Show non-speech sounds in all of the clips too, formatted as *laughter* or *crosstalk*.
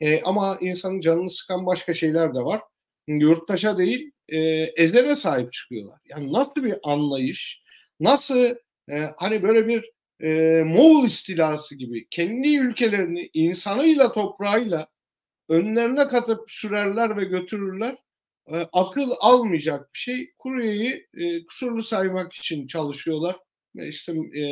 E, ama insanın canını sıkan başka şeyler de var. Yurttaşa değil e, ezere sahip çıkıyorlar. Yani nasıl bir anlayış, nasıl e, hani böyle bir e, Moğol istilası gibi kendi ülkelerini insanıyla toprağıyla önlerine katıp sürerler ve götürürler. E, akıl almayacak bir şey. Kuryeyi e, kusurlu saymak için çalışıyorlar. E, işte. e,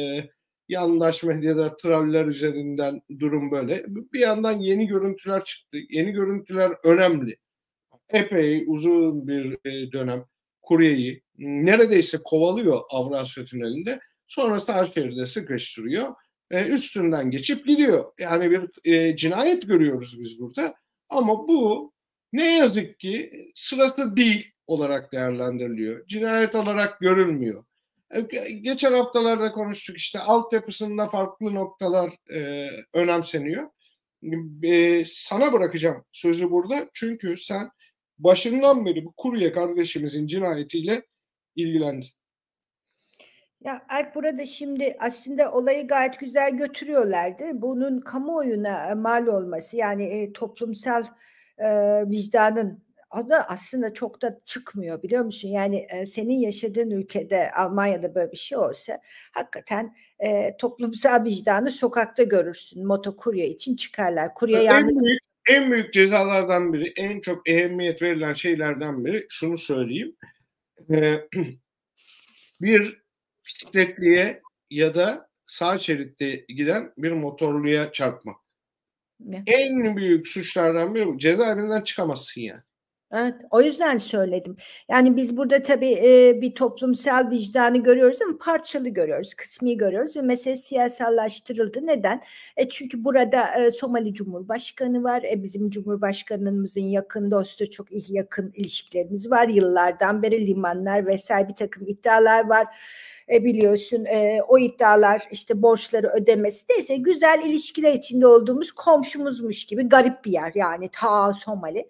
yandaş medyada troller üzerinden durum böyle. Bir yandan yeni görüntüler çıktı. Yeni görüntüler önemli. Epey uzun bir e, dönem kuryeyi neredeyse kovalıyor Avrasya Tüneli'nde. her Sarşehir'de sıkıştırıyor. E, üstünden geçip gidiyor. Yani bir e, cinayet görüyoruz biz burada. Ama bu ne yazık ki sırası değil olarak değerlendiriliyor. Cinayet olarak görülmüyor. E, geçen haftalarda konuştuk işte altyapısında farklı noktalar e, önemseniyor. E, sana bırakacağım sözü burada çünkü sen başından beri bu kurye kardeşimizin cinayetiyle ilgilendin. Ya Alp burada şimdi aslında olayı gayet güzel götürüyorlardı. Bunun kamuoyuna e, mal olması yani e, toplumsal e, vicdanın o da aslında çok da çıkmıyor biliyor musun? Yani e, senin yaşadığın ülkede Almanya'da böyle bir şey olsa hakikaten e, toplumsal vicdanı sokakta görürsün. motokurya için çıkarlar. Kurye yalnız... En büyük, en büyük cezalardan biri, en çok ehemmiyet verilen şeylerden biri şunu söyleyeyim. Ee, *clears throat* bir bisikletliye ya da sağ şeritte giden bir motorluya çarpmak. Ne? En büyük suçlardan biri cezaevinden çıkamazsın yani. Evet, o yüzden söyledim. Yani biz burada tabii e, bir toplumsal vicdanı görüyoruz ama parçalı görüyoruz, kısmi görüyoruz ve mesele siyasallaştırıldı. Neden? E, çünkü burada e, Somali Cumhurbaşkanı var. E, bizim Cumhurbaşkanımızın yakın dostu, çok iyi yakın ilişkilerimiz var. Yıllardan beri limanlar vesaire bir takım iddialar var. E, biliyorsun e, o iddialar işte borçları ödemesi neyse güzel ilişkiler içinde olduğumuz komşumuzmuş gibi garip bir yer yani ta Somali.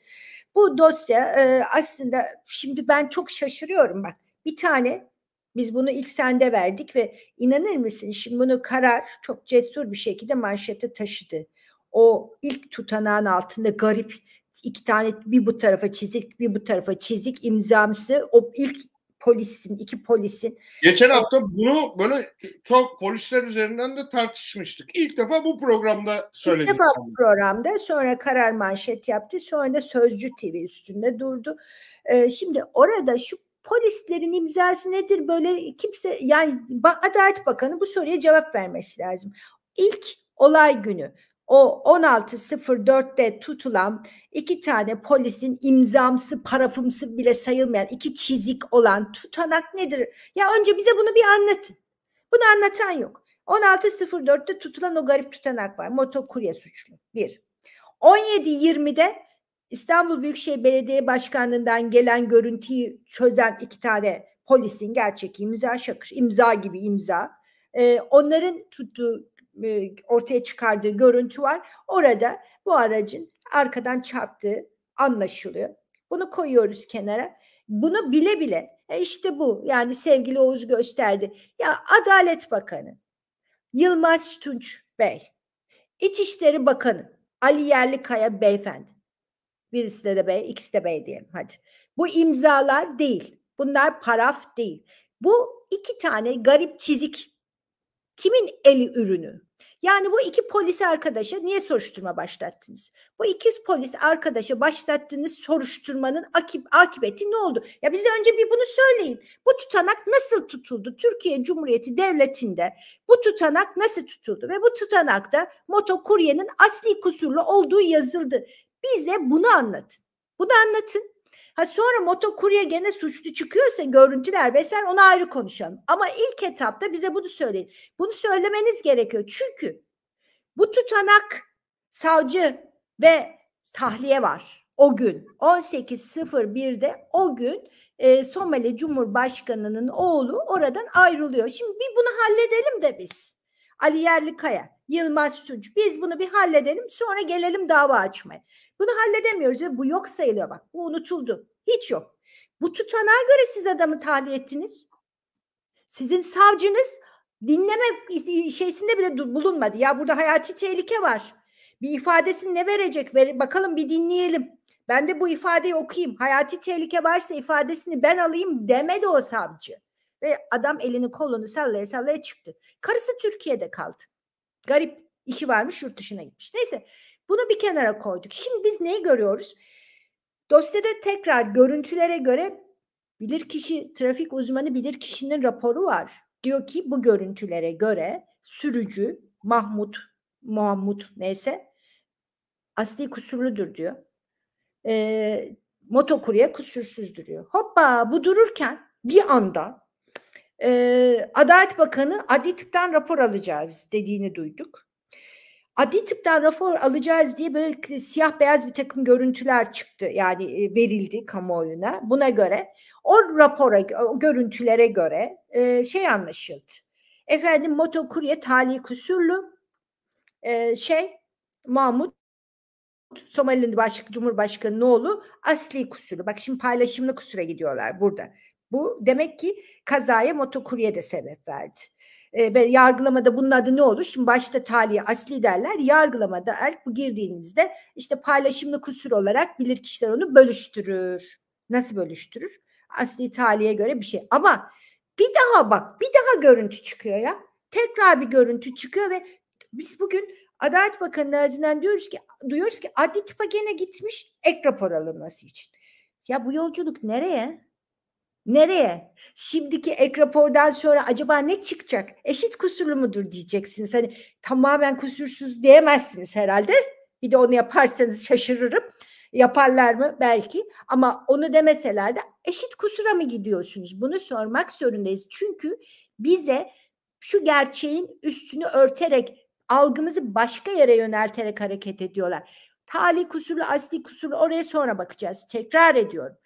Bu dosya e, aslında şimdi ben çok şaşırıyorum bak. Bir tane biz bunu ilk sende verdik ve inanır mısın şimdi bunu karar çok cesur bir şekilde manşete taşıdı. O ilk tutanağın altında garip iki tane bir bu tarafa çizik bir bu tarafa çizik imzamsı o ilk polisin, iki polisin. Geçen ee, hafta bunu böyle çok polisler üzerinden de tartışmıştık. İlk defa bu programda söyledik. İlk defa bu programda sonra karar manşet yaptı. Sonra da Sözcü TV üstünde durdu. Ee, şimdi orada şu polislerin imzası nedir böyle kimse yani Adalet Bakanı bu soruya cevap vermesi lazım. İlk olay günü o 16.04'te tutulan iki tane polisin imzamsı, parafımsı bile sayılmayan iki çizik olan tutanak nedir? Ya önce bize bunu bir anlatın. Bunu anlatan yok. 16.04'te tutulan o garip tutanak var. Motokurya suçlu. Bir. 17.20'de İstanbul Büyükşehir Belediye Başkanlığı'ndan gelen görüntüyü çözen iki tane polisin gerçek imza şakır. imza gibi imza. Ee, onların tuttuğu e, ortaya çıkardığı görüntü var. Orada bu aracın arkadan çarptığı anlaşılıyor. Bunu koyuyoruz kenara. Bunu bile bile e işte bu yani sevgili Oğuz gösterdi. Ya Adalet Bakanı Yılmaz Tunç Bey, İçişleri Bakanı Ali Yerlikaya Beyefendi. Birisi de, de bey, ikisi de bey diyelim hadi. Bu imzalar değil. Bunlar paraf değil. Bu iki tane garip çizik. Kimin eli ürünü? Yani bu iki polis arkadaşa niye soruşturma başlattınız? Bu iki polis arkadaşa başlattığınız soruşturmanın akip, akıbeti ne oldu? Ya bize önce bir bunu söyleyin. Bu tutanak nasıl tutuldu? Türkiye Cumhuriyeti Devleti'nde bu tutanak nasıl tutuldu? Ve bu tutanakta motokuryenin asli kusurlu olduğu yazıldı. Bize bunu anlatın. Bunu anlatın. Ha sonra motokurye gene suçlu çıkıyorsa görüntüler vesaire onu ayrı konuşalım. Ama ilk etapta bize bunu söyleyin. Bunu söylemeniz gerekiyor. Çünkü bu tutanak savcı ve tahliye var o gün 18.01'de o gün e, Somali Cumhurbaşkanı'nın oğlu oradan ayrılıyor. Şimdi bir bunu halledelim de biz. Ali Yerlikaya, Yılmaz Tunç biz bunu bir halledelim sonra gelelim dava açmaya. Bunu halledemiyoruz ve bu yok sayılıyor bak bu unutuldu hiç yok. Bu tutanağa göre siz adamı tahliye ettiniz. Sizin savcınız dinleme şeysinde bile bulunmadı. Ya burada hayati tehlike var. Bir ifadesini ne verecek? Ver, bakalım bir dinleyelim. Ben de bu ifadeyi okuyayım. Hayati tehlike varsa ifadesini ben alayım demedi o savcı. Ve adam elini kolunu sallaya sallaya çıktı. Karısı Türkiye'de kaldı. Garip işi varmış yurt dışına gitmiş. Neyse bunu bir kenara koyduk. Şimdi biz neyi görüyoruz? Dosyada tekrar görüntülere göre bilir kişi trafik uzmanı bilir kişinin raporu var diyor ki bu görüntülere göre sürücü Mahmut, Muhammut neyse asli kusurludur diyor. E, motokurye kusursuzdur diyor. Hoppa bu dururken bir anda e, Adalet Bakanı adli tıptan rapor alacağız dediğini duyduk. Adli tıptan rapor alacağız diye böyle siyah beyaz bir takım görüntüler çıktı yani verildi kamuoyuna. Buna göre o rapora, o görüntülere göre e, şey anlaşıldı. Efendim motokurye Tali Kusurlu e, şey Mahmut Somali'nin başlık Cumhurbaşkanı'nın oğlu asli kusurlu Bak şimdi paylaşımlı kusura gidiyorlar burada. Bu demek ki kazaya motokurye de sebep verdi. E, ve yargılamada bunun adı ne olur? Şimdi başta taliye asli derler. Yargılamada erk bu girdiğinizde işte paylaşımlı kusur olarak bilir kişiler onu bölüştürür. Nasıl bölüştürür? Asli taliye göre bir şey. Ama bir daha bak bir daha görüntü çıkıyor ya. Tekrar bir görüntü çıkıyor ve biz bugün Adalet Bakanı'nın ağzından diyoruz ki duyuyoruz ki adli tıpa gene gitmiş ek rapor alınması için. Ya bu yolculuk nereye? Nereye? Şimdiki ek rapordan sonra acaba ne çıkacak? Eşit kusurlu mudur diyeceksiniz. Hani tamamen kusursuz diyemezsiniz herhalde. Bir de onu yaparsanız şaşırırım. Yaparlar mı? Belki. Ama onu demeseler de eşit kusura mı gidiyorsunuz? Bunu sormak zorundayız. Çünkü bize şu gerçeğin üstünü örterek algımızı başka yere yönelterek hareket ediyorlar. Tali kusurlu, asli kusurlu oraya sonra bakacağız. Tekrar ediyorum.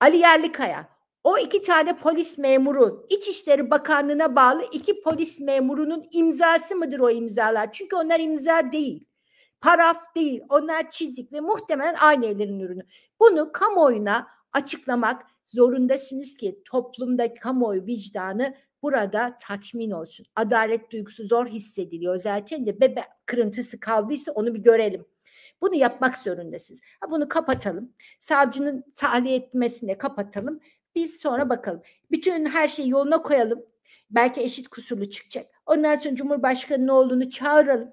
Ali Yerlikaya o iki tane polis memuru İçişleri Bakanlığı'na bağlı iki polis memurunun imzası mıdır o imzalar? Çünkü onlar imza değil haraf değil. Onlar çizik ve muhtemelen aynı ellerin ürünü. Bunu kamuoyuna açıklamak zorundasınız ki toplumda kamuoyu vicdanı burada tatmin olsun. Adalet duygusu zor hissediliyor. Zaten de bebe kırıntısı kaldıysa onu bir görelim. Bunu yapmak zorundasınız. Ha, bunu kapatalım. Savcının tahliye etmesini kapatalım. Biz sonra bakalım. Bütün her şeyi yoluna koyalım. Belki eşit kusurlu çıkacak. Ondan sonra Cumhurbaşkanı ne olduğunu çağıralım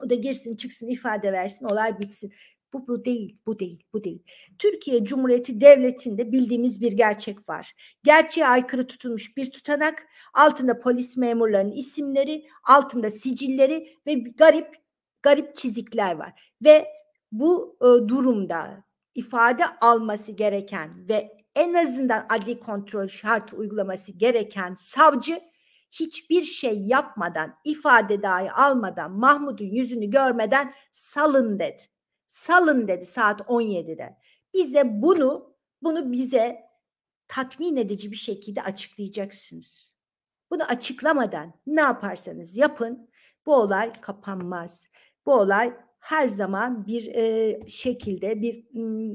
o da girsin çıksın ifade versin olay bitsin. Bu, bu değil, bu değil, bu değil. Türkiye Cumhuriyeti Devleti'nde bildiğimiz bir gerçek var. Gerçeğe aykırı tutulmuş bir tutanak, altında polis memurlarının isimleri, altında sicilleri ve garip garip çizikler var. Ve bu e, durumda ifade alması gereken ve en azından adli kontrol şartı uygulaması gereken savcı hiçbir şey yapmadan, ifade dahi almadan, Mahmut'un yüzünü görmeden salın dedi. Salın dedi saat 17'de. Bize bunu, bunu bize tatmin edici bir şekilde açıklayacaksınız. Bunu açıklamadan ne yaparsanız yapın bu olay kapanmaz. Bu olay her zaman bir e, şekilde bir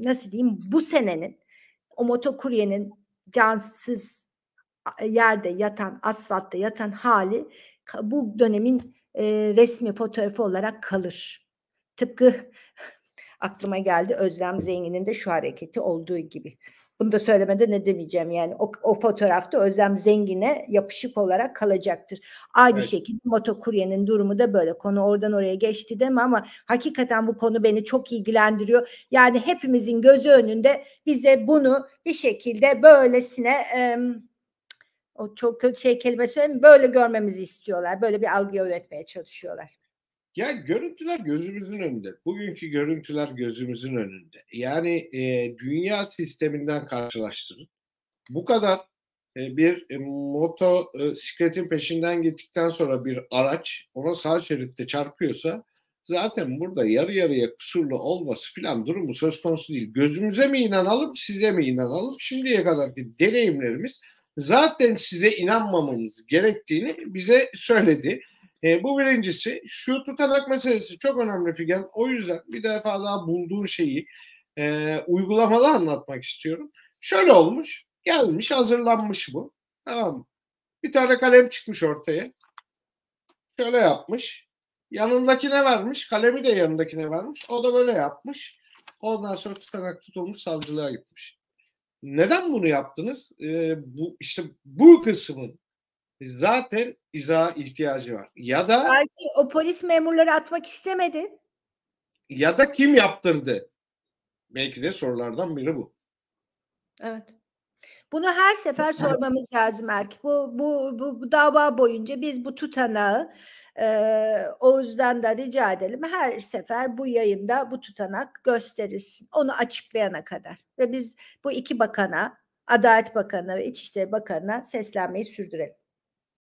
nasıl diyeyim bu senenin o motokuryenin cansız yerde yatan, asfaltta yatan hali bu dönemin e, resmi fotoğrafı olarak kalır. Tıpkı *laughs* aklıma geldi Özlem Zengin'in de şu hareketi olduğu gibi. Bunu da söylemede ne demeyeceğim yani o, o fotoğrafta Özlem Zengin'e yapışık olarak kalacaktır. Aynı evet. şekilde motokuryenin durumu da böyle. Konu oradan oraya geçti deme ama hakikaten bu konu beni çok ilgilendiriyor. Yani hepimizin gözü önünde bize bunu bir şekilde böylesine... E, o çok kötü şey kelime söyleyeyim böyle görmemizi istiyorlar. Böyle bir algı üretmeye çalışıyorlar. Ya görüntüler gözümüzün önünde. Bugünkü görüntüler gözümüzün önünde. Yani e, dünya sisteminden karşılaştırın. Bu kadar e, bir e, motosikletin e, peşinden gittikten sonra bir araç ona sağ şeritte çarpıyorsa zaten burada yarı yarıya kusurlu olması filan durumu söz konusu değil. Gözümüze mi inanalım size mi inanalım? Şimdiye kadarki deneyimlerimiz zaten size inanmamanız gerektiğini bize söyledi. E, bu birincisi şu tutanak meselesi çok önemli Figen. O yüzden bir defa daha bulduğun şeyi e, uygulamalı anlatmak istiyorum. Şöyle olmuş. Gelmiş hazırlanmış bu. Tamam Bir tane kalem çıkmış ortaya. Şöyle yapmış. Yanındakine vermiş. Kalemi de yanındakine vermiş. O da böyle yapmış. Ondan sonra tutanak tutulmuş savcılığa gitmiş. Neden bunu yaptınız? E, bu işte bu kısmın zaten izah ihtiyacı var. Ya da belki o polis memurları atmak istemedi. Ya da kim yaptırdı? Belki de sorulardan biri bu. Evet. Bunu her sefer *laughs* sormamız lazım Erk. Bu, bu, bu, bu dava boyunca biz bu tutanağı ee, o yüzden de rica edelim her sefer bu yayında bu tutanak gösterilsin. Onu açıklayana kadar. Ve biz bu iki bakana, Adalet Bakanı ve İçişleri Bakanı'na seslenmeyi sürdürelim.